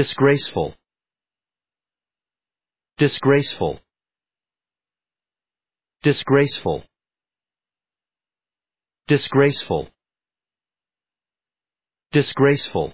Disgraceful. Disgraceful. Disgraceful. Disgraceful. Disgraceful.